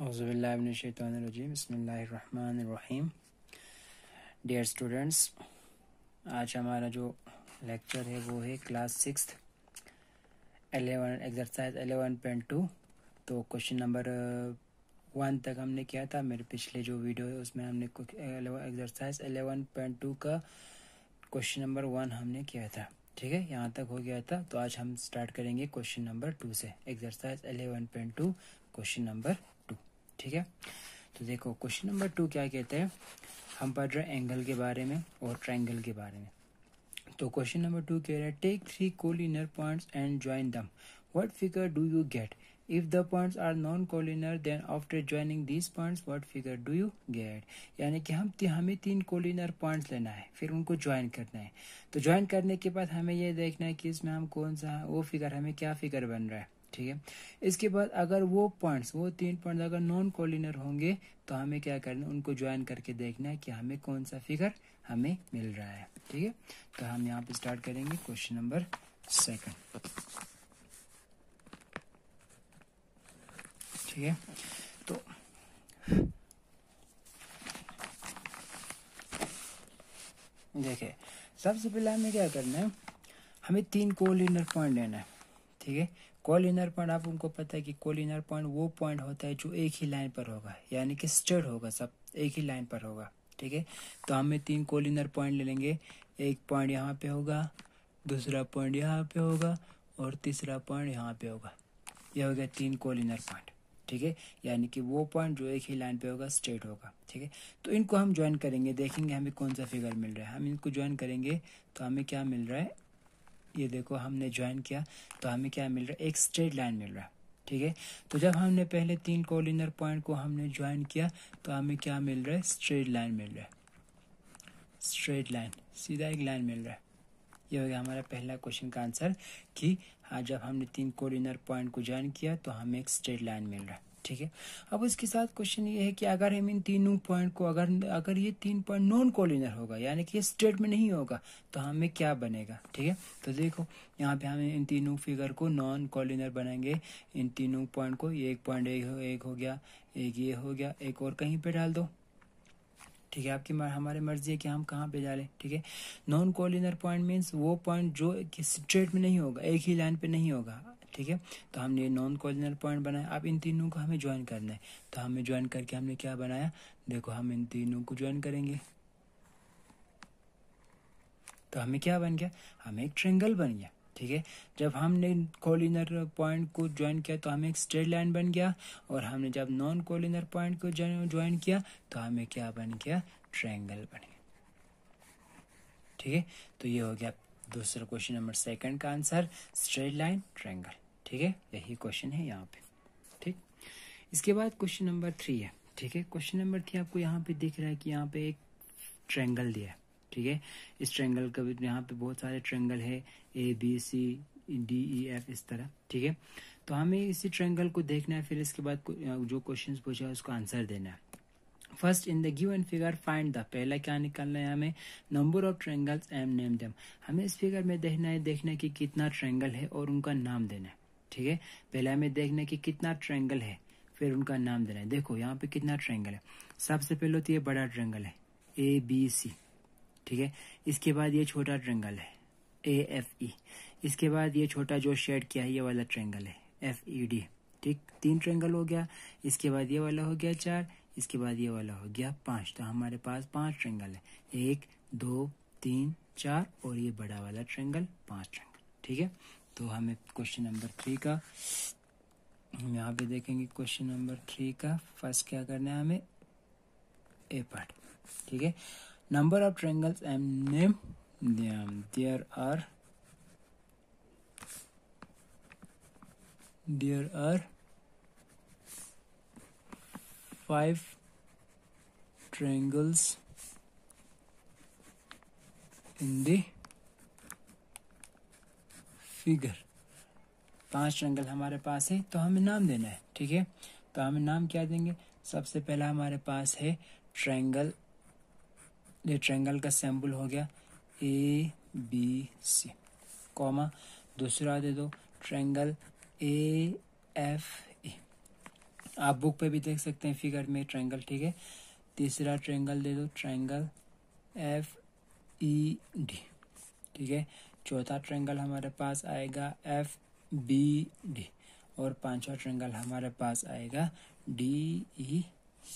बसमीम dear students आज हमारा जो लेक्चर है वो है class six eleven exercise eleven point two तो क्वेश्चन नंबर वन तक हमने किया था मेरे पिछले जो वीडियो है उसमें हमने एक्सरसाइज एलेवन पॉइंट टू का क्वेश्चन नंबर वन हमने किया था ठीक है यहाँ तक हो गया था तो आज हम स्टार्ट करेंगे क्वेश्चन नंबर टू से exercise eleven point two question number ठीक है तो देखो क्वेश्चन नंबर टू क्या कहते हैं हम पढ़ रहे एंगल के बारे में और ट्रायंगल के बारे में तो क्वेश्चन नंबर टू कह रहा है take three collinear points and join them what figure do you get if the points are non collinear then after joining these points what figure do you get यानी कि हम हमें तीन कोलिनर points लेना है फिर उनको ज्वाइन करना है तो ज्वाइन करने के बाद हमें यह देखना है कि इसमें हम कौन सा वो फिगर हमें क्या फिगर बन रहा है ठीक है इसके बाद अगर वो पॉइंट्स वो तीन पॉइंट अगर नॉन कॉलिनर होंगे तो हमें क्या करना है उनको ज्वाइन करके देखना है कि हमें कौन सा फिगर हमें मिल रहा है ठीक है तो हम यहाँ पे स्टार्ट करेंगे क्वेश्चन नंबर सेकंड ठीक है तो देखे सबसे पहले हमें क्या करना है हमें तीन कोलिनर पॉइंट लेना है ठीक है कॉलिनर पॉइंट आप उनको पता है कि कॉलिनर पॉइंट वो पॉइंट होता है जो एक ही लाइन पर होगा यानी कि स्टेड होगा सब एक ही लाइन पर होगा ठीक है तो हमें तीन कॉलिनर पॉइंट ले लेंगे एक पॉइंट यहाँ पे होगा दूसरा पॉइंट यहाँ पे होगा और तीसरा पॉइंट यहाँ पे होगा यह हो गया तीन कॉलिनर पॉइंट ठीक है यानी कि वो पॉइंट जो एक ही लाइन पे होगा स्ट्रेट होगा ठीक है तो इनको हम ज्वाइन करेंगे देखेंगे हमें कौन सा फिगर मिल रहा है हम इनको ज्वाइन करेंगे तो हमें क्या मिल रहा है ये देखो हमने ज्वाइन किया तो हमें क्या मिल रहा है एक स्ट्रेट लाइन मिल रहा है ठीक है तो जब हमने पहले तीन कोलिनर पॉइंट को हमने ज्वाइन किया तो हमें क्या मिल रहा है स्ट्रेट लाइन मिल रहा है स्ट्रेट लाइन सीधा एक लाइन मिल रहा है ये हो गया हमारा पहला क्वेश्चन का आंसर कि हाँ जब हमने तीन कोलिनर पॉइंट को ज्वाइन किया तो हमें एक स्ट्रेट लाइन मिल रहा है ठीक है अब इसके साथ क्वेश्चन ये है कि अगर हम इन तीनों पॉइंट को अगर अगर ये तीन पॉइंट नॉन कोलिनर होगा यानी कि ये स्ट्रेट में नहीं होगा तो हमें क्या बनेगा ठीक है तो देखो यहाँ पे हम इन तीनों फिगर को नॉन कोलिनर बनाएंगे इन तीनों पॉइंट को एक पॉइंट एक, एक हो गया एक ये हो गया एक और कहीं पे डाल दो ठीक है आपकी हमारी मर्जी है कि हम कहाँ पे डालें ठीक है नॉन कोलिनर पॉइंट मीन्स वो पॉइंट जो स्ट्रेट में नहीं होगा एक ही लाइन पे नहीं होगा ठीक है तो हमने नॉन कोऑर्डिनेट पॉइंट बनाया अब इन तीनों को हमें ज्वाइन करना है तो हमें ज्वाइन करके हमने क्या बनाया देखो हम इन तीनों को ज्वाइन करेंगे तो हमें क्या बन गया हमें एक ट्रेंगल बन गया ठीक है जब हमने कोलिनर पॉइंट को ज्वाइन किया तो हमें एक स्ट्रेट लाइन बन गया और हमने जब नॉन कोलिनर पॉइंट को ज्वाइन किया तो हमें क्या बन गया ट्रायंगल बन गया ठीक है तो ये हो गया दूसरा क्वेश्चन नंबर सेकंड का आंसर स्ट्रेट लाइन ट्रेंगल ठीक है यही क्वेश्चन है यहाँ पे ठीक इसके बाद क्वेश्चन नंबर थ्री है ठीक है क्वेश्चन नंबर थ्री आपको यहाँ पे दिख रहा है कि यहाँ पे एक ट्रैंगल दिया है ठीक है इस ट्रैंगल का यहाँ पे बहुत सारे ट्रैंगल है A B C D E F इस तरह ठीक है तो हमें इसी ट्रैंगल को देखना है फिर इसके बाद जो क्वेश्चन पूछा है उसको आंसर देना है first in the given figure find the पहला क्या निकालना है हमें number of triangles and name them हमें इस फिगर में देखना है देखना कि कितना ट्रेंगल है और उनका नाम देना है ठीक है पहले हमें देखना है कि कितना ट्रेंगल है फिर उनका नाम देना है देखो यहाँ पे कितना ट्रेंगल है सबसे पहले तो ये बड़ा ट्रेंगल है ए बी सी ठीक है इसके बाद ये छोटा ट्रेंगल है ए एफ ई इसके बाद ये छोटा जो शेड किया है ये वाला ट्रेंगल है एफ ई डी ठीक तीन ट्रेंगल हो गया इसके बाद ये वाला हो गया चार इसके बाद ये वाला हो गया पांच तो हमारे पास पांच ट्रेंगल है एक दो तीन चार और ये बड़ा वाला ट्रेंगल पांच ट्रेंगल ठीक है तो हमें क्वेश्चन नंबर थ्री का हम यहाँ पे देखेंगे क्वेश्चन नंबर थ्री का फर्स्ट क्या करना है हमें ए पार्ट ठीक है number of triangles and name there are there are five triangles in the figure पांच ट्रैंगल हमारे पास है तो हमें नाम देना है ठीक है तो हमें नाम क्या देंगे सबसे पहला हमारे पास है ट्रैंगल ये ट्रैंगल का सैम्पल हो गया ए बी सी कॉमा दूसरा दे दो ट्रैंगल ए एफ आप बुक पे भी देख सकते हैं फिगर में ट्रायंगल ठीक है तीसरा ट्रायंगल दे दो ट्रायंगल एफ ई डी ठीक है चौथा ट्रायंगल हमारे पास आएगा एफ बी डी और पांचवा ट्रायंगल हमारे पास आएगा डी ई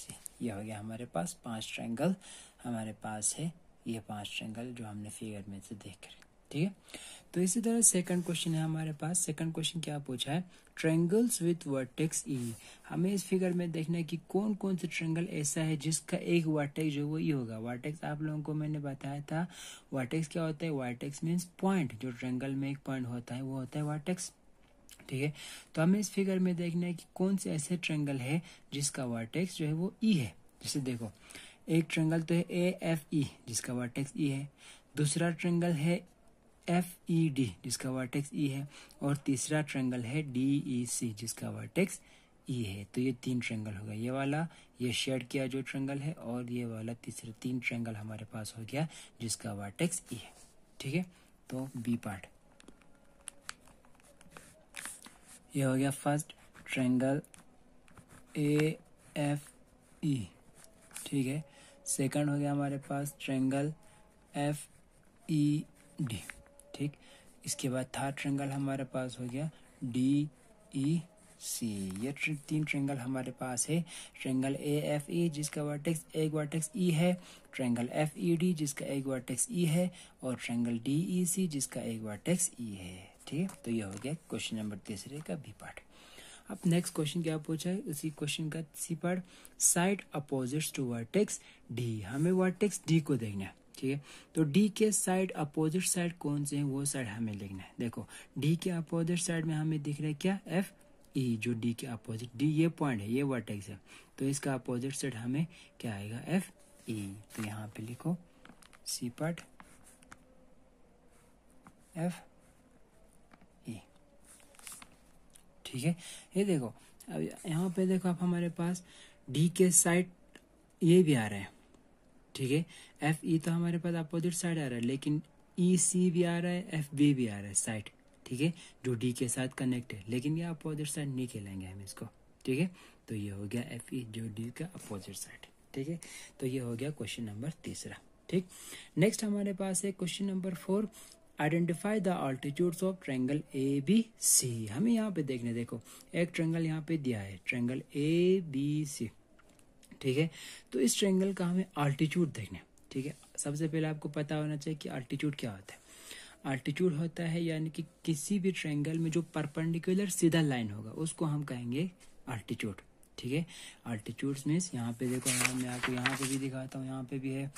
सी ये हो गया हमारे पास पांच ट्रायंगल हमारे पास है ये पांच ट्रायंगल जो हमने फिगर में से देख रहे ठीक है तो इसी तरह सेकंड क्वेश्चन है हमारे पास सेकंड क्वेश्चन क्या पूछा है ट्रेंगल्स विथ वर्टेक्स ई हमें इस फिगर में देखना है कि कौन कौन सा ट्रेंगल ऐसा है जिसका एक वर्टेक्स जो वो ई e होगा वर्टेक्स आप लोगों को मैंने बताया था वर्टेक्स क्या होता है वर्टेक्स मीन्स पॉइंट जो ट्रेंगल में एक पॉइंट होता है वो होता है वर्टेक्स ठीक है तो हमें इस फिगर में देखना है कि कौन से ऐसे ट्रेंगल है जिसका वर्टेक्स जो है वो ई e है जैसे देखो एक ट्रेंगल तो है ए एफ ई जिसका वर्टेक्स ई e है दूसरा ट्रेंगल है एफ ई डी जिसका वर्टेक्स ई e है और तीसरा ट्रेंगल है डी ई सी जिसका वर्टेक्स ई e है तो ये तीन ट्रेंगल हो गया ये वाला ये शेड किया जो ट्रेंगल है और ये वाला तीसरा तीन ट्रेंगल हमारे पास हो गया जिसका वर्टेक्स ई e है ठीक है तो बी पार्ट ये हो गया first triangle A F E ठीक है सेकंड हो गया हमारे पास ट्रेंगल एफ ई डी ठीक इसके बाद थर्ड ट्रेंगल हमारे पास हो गया डी ई सी ये तीन ट्रेंगल हमारे पास है ट्रेंगल ए एफ ई जिसका वर्टेक्स एक वर्टेक्स ई e है ट्रेंगल एफ ई डी जिसका एक वर्टेक्स ई e है और ट्रेंगल डी ई सी जिसका एक वर्टेक्स ई e है ठीक तो ये हो गया क्वेश्चन नंबर तीसरे का भी पार्ट अब नेक्स्ट क्वेश्चन क्या पूछा है उसी क्वेश्चन का C part side opposites to vertex D हमें वर्टेक्स डी को देखना है ठीक है तो डी के साइड अपोजिट साइड कौन से हैं वो साइड हमें लिखना है देखो डी के अपोजिट साइड में हमें दिख रहा है क्या एफ ई e, जो डी के अपोजिट डी ये पॉइंट है ये वर्टेक्स है तो इसका अपोजिट साइड हमें क्या आएगा एफ ई e। तो यहाँ पे लिखो सी पार्ट एफ ई ठीक है ये देखो अब यहाँ पे देखो आप हमारे पास डी के साइड ये भी आ रहे हैं ठीक है एफ ई e तो हमारे पास अपोजिट साइड आ रहा है लेकिन ई e, सी भी आ रहा है एफ बी भी आ रहा है साइड ठीक है जो डी के साथ कनेक्ट है लेकिन ये अपोजिट साइड नहीं खेलेंगे हम इसको ठीक है तो ये हो गया एफ ई e जो डी का अपोजिट साइड ठीक है तो ये हो गया क्वेश्चन नंबर तीसरा ठीक नेक्स्ट हमारे पास है question number four identify the altitudes of triangle A B C हमें यहाँ पे देखने देखो एक ट्रेंगल यहाँ पे दिया है ट्रेंगल ए बी सी ठीक है तो इस ट्रेंगल का हमें आल्टीट्यूड देखना है ठीक है सबसे पहले आपको पता होना चाहिए कि आल्टीट्यूड क्या होता है आल्टीट्यूड होता है यानी कि किसी भी ट्रेंगल में जो परपेंडिकुलर सीधा लाइन होगा उसको हम कहेंगे आल्टीट्यूड ठीक है अल्टीट्यूड मीन्स यहाँ पे देखो मैं आपको यहाँ पे भी दिखाता हूँ यहाँ पे भी है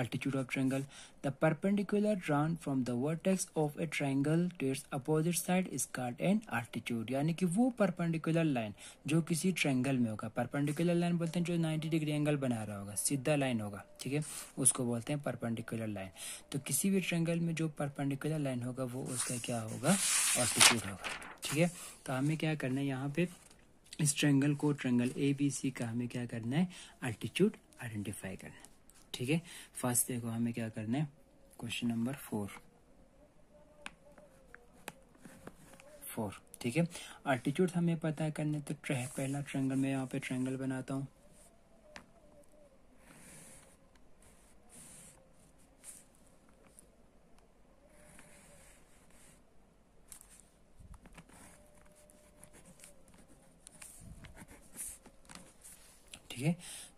altitude of triangle the perpendicular drawn from the vertex of a triangle to its opposite side is called an altitude यानी कि वो परपेंडिकुलर लाइन जो किसी ट्रैंगल में होगा परपेंडिकुलर लाइन बोलते हैं जो 90 डिग्री एंगल बना रहा होगा सीधा लाइन होगा ठीक है उसको बोलते हैं परपेंडिकुलर लाइन तो किसी भी ट्रैंगल में जो परपेंडिकुलर लाइन होगा वो उसका क्या होगा अल्टीट्यूड होगा ठीक है तो हमें क्या करना है यहाँ पे इस ट्रेंगल को ट्रेंगल ए बी सी का हमें क्या करना है अल्टीट्यूड आइडेंटिफाई करना है ठीक है फर्स्ट देखो हमें क्या करना है क्वेश्चन नंबर फोर फोर ठीक है अल्टीट्यूड हमें पता करने तो पहला ट्रेंगल मैं यहाँ पे ट्रेंगल बनाता हूँ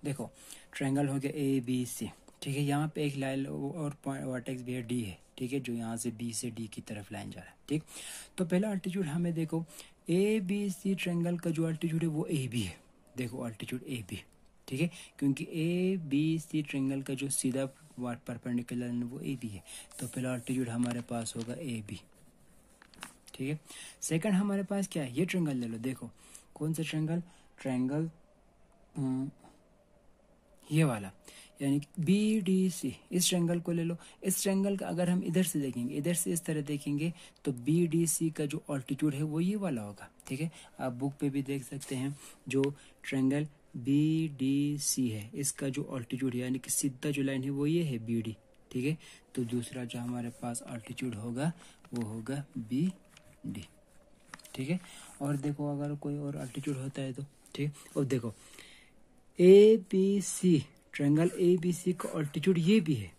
देखो ट्रेंगल हो गया ए बी सी ठीक है यहाँ पे एक लाइन और वर्टेक्स भी है डी है ठीक है जो यहाँ से बी से डी की तरफ लाइन जा रहा है ठीक तो पहला अल्टीट्यूड हमें देखो ए बी सी ट्रेंगल का जो अल्टीट्यूड है वो ए बी है देखो अल्टीट्यूड ए बी ठीक है क्योंकि ए बी सी ट्रेंगल का जो सीधा परपेंडिकुलर है वो ए बी है तो पहला अल्टीट्यूड हमारे पास होगा ए बी ठीक है सेकंड हमारे पास क्या है ये ट्रेंगल ले लो देखो कौन सा ट्रेंगल हम्म, ट्रेंगल ये वाला यानी बी डी सी इस ट्रेंगल को ले लो इस ट्रेंगल का अगर हम इधर से देखेंगे इधर से इस तरह देखेंगे तो बी डी सी का जो ऑल्टीट्यूड है वो ये वाला होगा ठीक है आप बुक पे भी देख सकते हैं जो ट्रेंगल बी डी सी है इसका जो ऑल्टीट्यूड यानी कि सीधा जो लाइन है वो ये है बी डी ठीक है तो दूसरा जो हमारे पास ऑल्टीट्यूड होगा वो होगा बी डी ठीक है और देखो अगर कोई और ऑल्टीट्यूड होता है तो ठीक और देखो A B C triangle A B C का ऑल्टीट्यूड ये भी है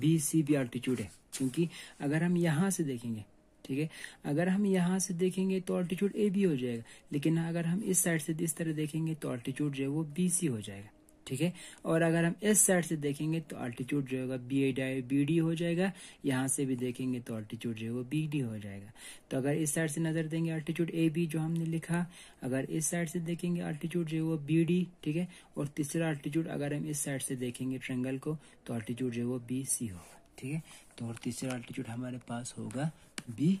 बी सी भी ऑल्टीट्यूड है क्योंकि अगर हम यहाँ से देखेंगे ठीक है अगर हम यहाँ से देखेंगे तो ऑल्टीट्यूड ए बी हो जाएगा लेकिन अगर हम इस साइड से इस तरह देखेंगे तो ऑल्टीट्यूड जो है वो बी सी हो जाएगा ठीक है और अगर हम इस साइड से देखेंगे तो अल्टीट्यूड जो होगा बी आई बी डी हो जाएगा यहाँ से भी देखेंगे तो अल्टीट्यूड जो है वो बी डी हो जाएगा तो अगर इस साइड से नजर देंगे अल्टीट्यूड ए बी जो हमने लिखा अगर इस साइड से देखेंगे अल्टीट्यूड जो वो बी डी ठीक है और तीसरा अल्टीट्यूड अगर हम इस साइड से देखेंगे ट्रेंगल को तो अल्टीट्यूड जो वो बी सी होगा ठीक है तो और तीसरा अल्टीट्यूड हमारे पास होगा बी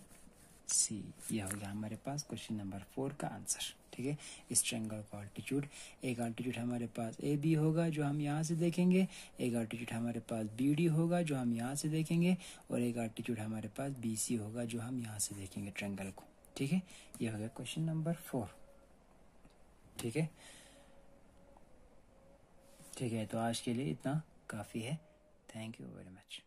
सी यह हो गया हमारे पास क्वेश्चन नंबर फोर का आंसर ठीक है स्ट्रेंगल का अल्टीट्यूड एक अल्टीट्यूड हमारे पास ए बी होगा जो हम यहाँ से देखेंगे एक अल्टीट्यूड हमारे पास बी डी होगा जो हम यहाँ से देखेंगे और एक अल्टीट्यूड हमारे पास बी सी होगा जो हम यहाँ से देखेंगे ट्रेंगल को ठीक है ये हो गया क्वेश्चन नंबर फोर ठीक है ठीक है तो आज के लिए इतना काफ़ी है थैंक यू वेरी मच